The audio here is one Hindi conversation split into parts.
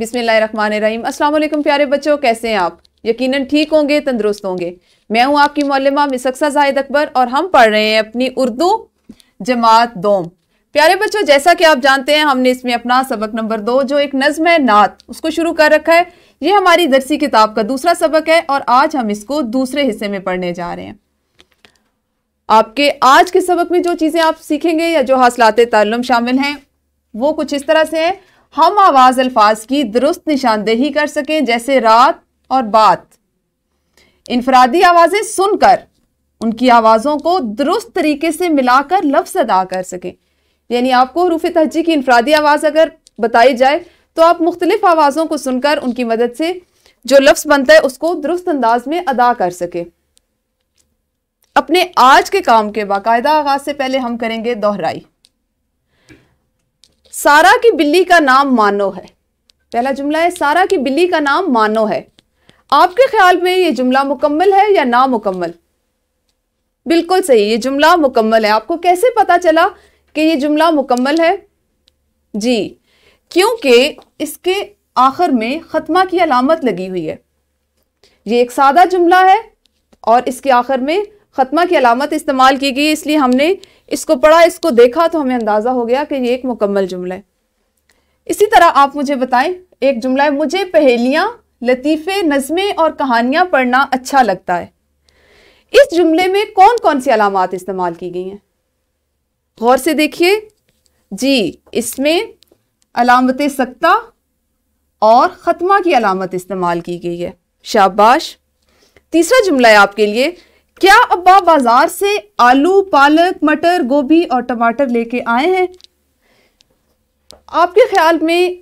बिसमीम अस्सलाम प्यारे बच्चों कैसे हैं आप यकीनन ठीक होंगे तंदुरुस्त होंगे मैं हूं आपकी मौलमा मिसक्सा जाहिद अकबर और हम पढ़ रहे हैं अपनी उर्दू जमात दोम प्यारे बच्चों जैसा कि आप जानते हैं हमने इसमें अपना सबक नंबर दो जो एक नज़म है नात उसको शुरू कर रखा है ये हमारी दरसी किताब का दूसरा सबक है और आज हम इसको दूसरे हिस्से में पढ़ने जा रहे हैं आपके आज के सबक में जो चीज़ें आप सीखेंगे या जो हासिलात तालम शामिल हैं वो कुछ इस तरह से है हम आवाज़ अल्फाज की दुरुस्त निशानदेही कर सकें जैसे रात और बात इनफरादी आवाज़ें सुनकर उनकी आवाज़ों को दुरुस्त तरीके से मिलाकर लफ्स अदा कर सकें यानी आपको रूफ तहजी की इनफरादी आवाज़ अगर बताई जाए तो आप मुख्तलिफ आवाज़ों को सुनकर उनकी मदद से जो लफ्स बनता है उसको दुरुस्त अंदाज में अदा कर सके अपने आज के काम के बाकायदा आगाज से पहले हम करेंगे दोहराई सारा की बिल्ली का नाम मानो है पहला जुमला है सारा की बिल्ली का नाम मानो है आपके ख्याल में ये जुमला मुकम्मल है या ना मुकम्मल बिल्कुल सही ये जुमला मुकम्मल है आपको कैसे पता चला कि ये जुमला मुकम्मल है जी क्योंकि इसके आखिर में ख़त्मा की अलामत लगी हुई है ये एक सादा जुमला है और इसके आखिर में ख़त्मा की अलामत इस्तेमाल की गई इसलिए हमने इसको पढ़ा इसको देखा तो हमें अंदाज़ा हो गया कि ये एक मुकम्मल जुमला है इसी तरह आप मुझे बताएं एक जुमला है मुझे पहेलियां लतीफ़े नज़में और कहानियां पढ़ना अच्छा लगता है इस जुमले में कौन कौन सी अलामत इस्तेमाल की गई हैं गौर से देखिए जी इसमें अलामत सकता और ख़त्मा की अलामत इस्तेमाल की गई है शाबाश तीसरा जुमला है आपके लिए क्या अब्बा बाजार से आलू पालक मटर गोभी और टमाटर लेके आए हैं आपके ख्याल में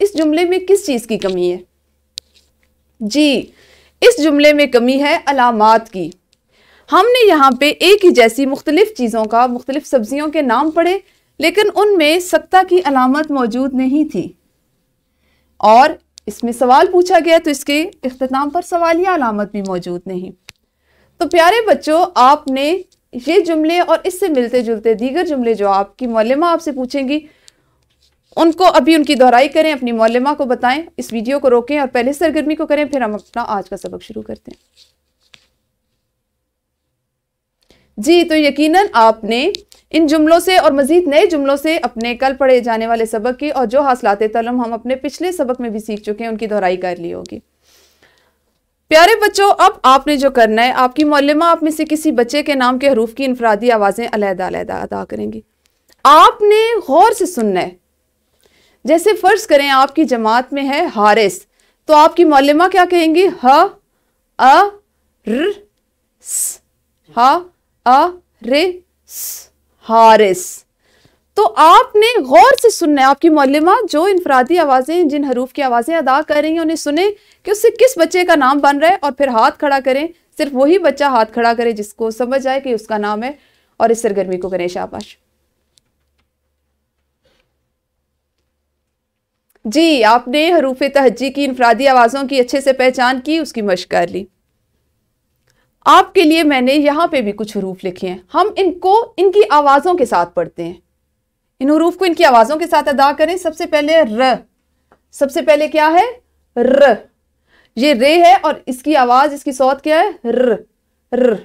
इस जुमले में किस चीज़ की कमी है जी इस जुमले में कमी है अलामत की हमने यहाँ पे एक ही जैसी मुख्तलिफ़ चीज़ों का मुख्तलिफ़ सब्ज़ियों के नाम पढ़े लेकिन उनमें सत्ता की अलामत मौजूद नहीं थी और इसमें सवाल पूछा गया तो इसके अख्ताम पर सवालिया अलामत भी मौजूद नहीं तो प्यारे बच्चों आपने ये जुमले और इससे मिलते जुलते दीगर जुमले जो आपकी मौलमा आपसे पूछेंगी उनको अभी उनकी दोहराई करें अपनी मौलमा को बताएं इस वीडियो को रोकें और पहले सरगर्मी को करें फिर हम अपना आज का सबक शुरू करते हैं जी तो यकीनन आपने इन जुमलों से और मज़ीद नए जुमलों से अपने कल पढ़े जाने वाले सबक की और जो हासिलात तलम हम अपने पिछले सबक में भी सीख चुके हैं उनकी दोहराई कर ली होगी प्यारे बच्चों अब आपने जो करना है आपकी मौलमा आप में से किसी बच्चे के नाम के हरूफ की इनफरादी आवाज़ें अलहदा अलहदा अदा करेंगी आपने गौर से सुनना है जैसे फ़र्ज करें आपकी जमात में है हारिस तो आपकी मौलमा क्या कहेंगी ह अ र स ह अ रे स हारिस तो आपने गौर से सुनना है आपकी मौलिमा जो इनफरादी आवाज़ें जिन हरूफ की आवाज़ें अदा कर रही हैं उन्हें सुने कि उससे किस बच्चे का नाम बन रहा है और फिर हाथ खड़ा करें सिर्फ वही बच्चा हाथ खड़ा करे जिसको समझ आए कि उसका नाम है और इस सरगर्मी को करें शाबाश जी आपने हरूफ तहजी की इनफरादी आवाज़ों की अच्छे से पहचान की उसकी मश कर ली आपके लिए मैंने यहां पे भी कुछ हरूफ लिखे हैं हम इनको इनकी आवाज़ों के साथ पढ़ते हैं इन हरूफ को इनकी आवाजों के साथ अदा करें सबसे पहले र सबसे पहले क्या है र ये रे है और इसकी आवाज इसकी सौत क्या है र र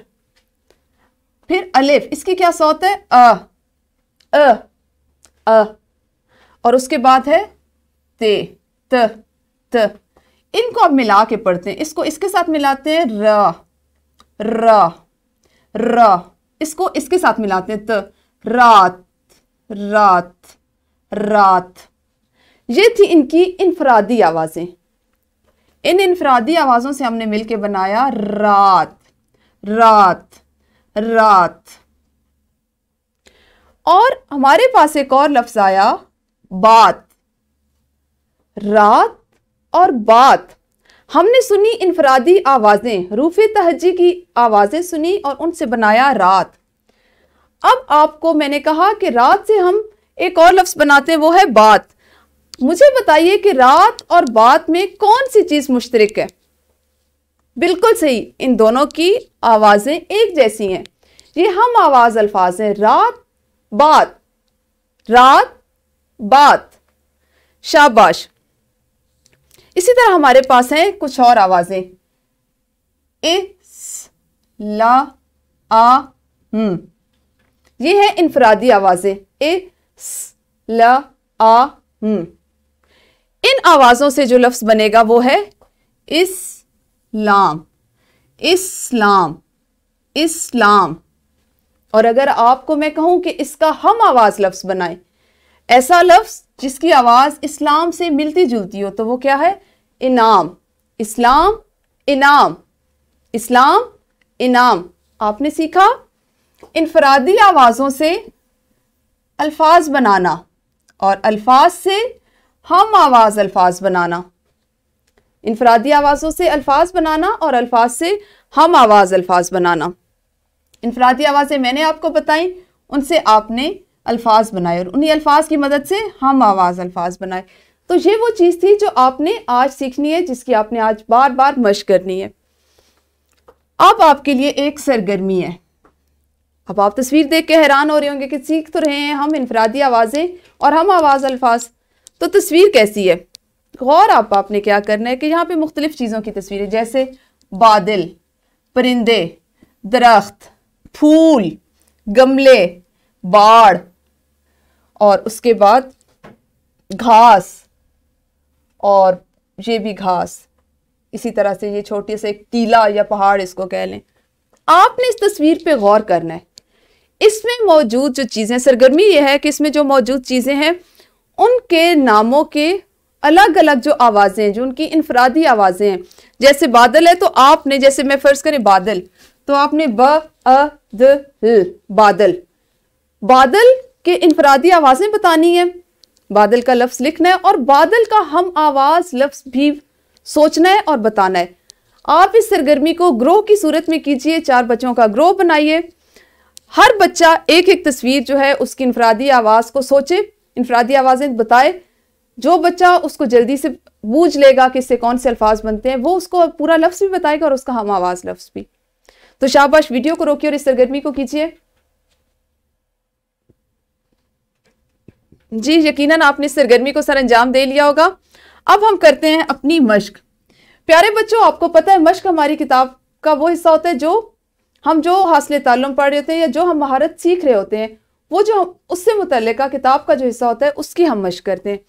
फिर अलिफ इसकी क्या सौत है अ अ अ और उसके बाद है ते त त इनको आप मिला के पढ़ते हैं इसको इसके साथ मिलाते हैं र र र इसको इसके साथ मिलाते हैं त रात रात रात ये थी इनकी इनफरादी आवाज़ें इन इनफरादी आवाज़ों से हमने मिलके बनाया रात रात रात और हमारे पास एक और लफ्ज़ आया बात रात और बात हमने सुनी इनफरादी आवाज़ें रूफ़ तहजी की आवाज़ें सुनी और उनसे बनाया रात अब आपको मैंने कहा कि रात से हम एक और लफ्ज़ बनाते हैं वो है बात मुझे बताइए कि रात और बात में कौन सी चीज़ मुश्तरक है बिल्कुल सही इन दोनों की आवाज़ें एक जैसी हैं ये हम आवाज़ अल्फाज हैं रात बात रात बात शाबाश इसी तरह हमारे पास हैं कुछ और आवाज़ें इस ला आ हम्म ये है इनफरादी आवाज़ें ए स, ल आ इन आवाज़ों से जो लफ्ज़ बनेगा वो है इस्लाम इस्लाम इस्लाम और अगर आपको मैं कहूं कि इसका हम आवाज़ लफ्ज़ बनाएं ऐसा लफ्ज़ जिसकी आवाज़ इस्लाम से मिलती जुलती हो तो वो क्या है इनाम इस्लाम इनाम इस्लाम इनाम आपने सीखा इनफरादी आवाज़ों से अल्फाज बनाना और अल्फाज से हम आवाज़ अल्फाज बनाना इनफरादी आवाज़ों से अल्फाज बनाना और अल्फाज से हम आवाज़ अल्फाज बनाना इनफरादी आवाज़ें मैंने आपको बताई उनसे आपने अल्फाज बनाए और उन्हीं अल्फाज की मदद से हम आवाज़ अल्फाज बनाए तो ये वो चीज़ थी जो आपने आज सीखनी है जिसकी आपने आज बार बार मश करनी है अब आपके लिए एक सरगर्मी है अब आप तस्वीर देख के हैरान हो रहे होंगे कि सीख तो रहे हैं हम इनफरादी आवाज़ें और हम आवाज़ अल्फाज तो तस्वीर कैसी है गौर आप आपने क्या करना है कि यहाँ पे मुख्तलिफ़ चीज़ों की तस्वीरें जैसे बादल परिंदे दरख्त फूल गमले बाढ़ और उसके बाद घास और ये भी घास इसी तरह से ये छोटे से एक टीला या पहाड़ इसको कह लें आपने इस तस्वीर पे गौर करना है इसमें मौजूद जो चीज़ें सरगर्मी यह है कि इसमें जो मौजूद चीज़ें हैं उनके नामों के अलग अलग जो आवाज़ें जो उनकी इनफरादी आवाज़ें हैं जैसे बादल है तो आपने जैसे मैं फ़र्ज़ करें बादल तो आपने ब अ द ल बादल बादल के इनफरादी आवाज़ें बतानी है बादल का लफ्ज़ लिखना है और बादल का हम आवाज़ लफ्ज़ भी सोचना है और बताना है आप इस सरगर्मी को ग्रोह की सूरत में कीजिए चार बच्चों का ग्रोह बनाइए हर बच्चा एक एक तस्वीर जो है उसकी इनफरादी आवाज़ को सोचे इनफरादी आवाज़ें बताए जो बच्चा उसको जल्दी से बूझ लेगा कि इससे कौन से अल्फाज बनते हैं वो उसको पूरा लफ्ज़ भी बताएगा और उसका हम आवाज़ लफ्ज़ भी तो शाबाश वीडियो को रोकिए और इस सरगर्मी को कीजिए जी यकीनन आपने इस सरगर्मी को सर अंजाम दे लिया होगा अब हम करते हैं अपनी मश्क प्यारे बच्चों आपको पता है मश्क हमारी किताब का वो हिस्सा होता है जो हम जो हासिल तालम पढ़ रहे होते हैं या जो हम महारत सीख रहे होते हैं वो जो उससे मुतल किताब का जो हिस्सा होता है उसकी हम मश करते हैं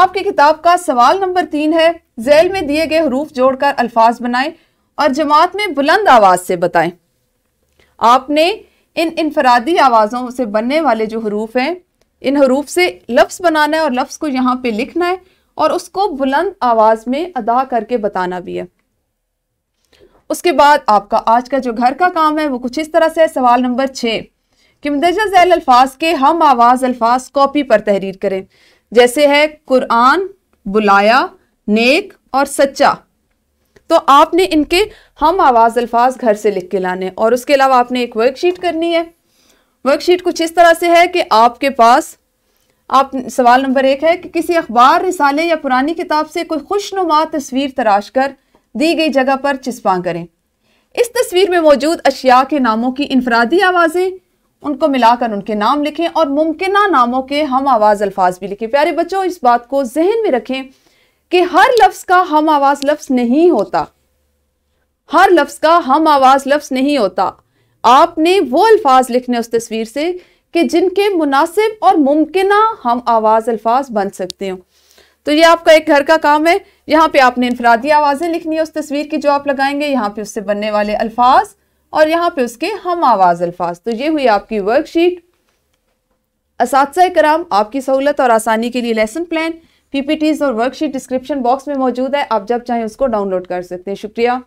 आपकी किताब का सवाल नंबर तीन है ज़ैल में दिए गए हरूफ जोड़कर अल्फाज बनाए और जमात में बुलंद आवाज़ से बताएं आपने इन इनफरादी आवाज़ों से बनने वाले जो हरूफ हैं इन हरूफ से लफ्ज़ बनाना है और लफ्ज़ को यहाँ पे लिखना है और उसको बुलंद आवाज़ में अदा करके बताना भी है उसके बाद आपका आज का जो घर का काम है वो कुछ इस तरह से है सवाल नंबर छः कि मुदजा जैल अल्फाज के हम आवाज़ अल्फाज कॉपी पर तहरीर करें जैसे है कुरान बुलाया नेक और सच्चा तो आपने इनके हम आवाज़ अल्फाज घर से लिख के लाने और उसके अलावा आपने एक वर्कशीट करनी है वर्कशीट कुछ इस तरह से है कि आपके पास आप सवाल नंबर एक है कि किसी अखबार रिसाले या पुरानी किताब से कोई खुशनुमा तस्वीर तराश कर दी गई जगह पर चिस्पा करें इस तस्वीर में मौजूद अशिया के नामों की इनफरादी आवाज़ें उनको मिलाकर उनके नाम लिखें और मुमकिन नामों के हम आवाज़ अल्फाज भी लिखें प्यारे बच्चों इस बात को जहन में रखें कि हर लफ्ज़ का हम आवाज़ लफ्ज़ नहीं होता हर लफ्ज़ का हम आवाज़ लफ्ज़ नहीं होता आपने वो अल्फाज लिखने उस तस्वीर से कि जिनके मुनासिब और मुमकिन हम आवाज़ अल्फाज बन सकते हो तो ये आपका एक घर का काम है यहाँ पे आपने इनफरादी आवाज़ें लिखनी है उस तस्वीर की जो आप लगाएंगे यहाँ पे उससे बनने वाले अल्फाज और यहाँ पे उसके हम आवाज़ अल्फाज तो ये हुई आपकी वर्कशीट इस कराम आपकी सहूलत और आसानी के लिए लेसन प्लान पीपीटीज और वर्कशीट डिस्क्रिप्शन बॉक्स में मौजूद है आप जब चाहें उसको डाउनलोड कर सकते हैं शुक्रिया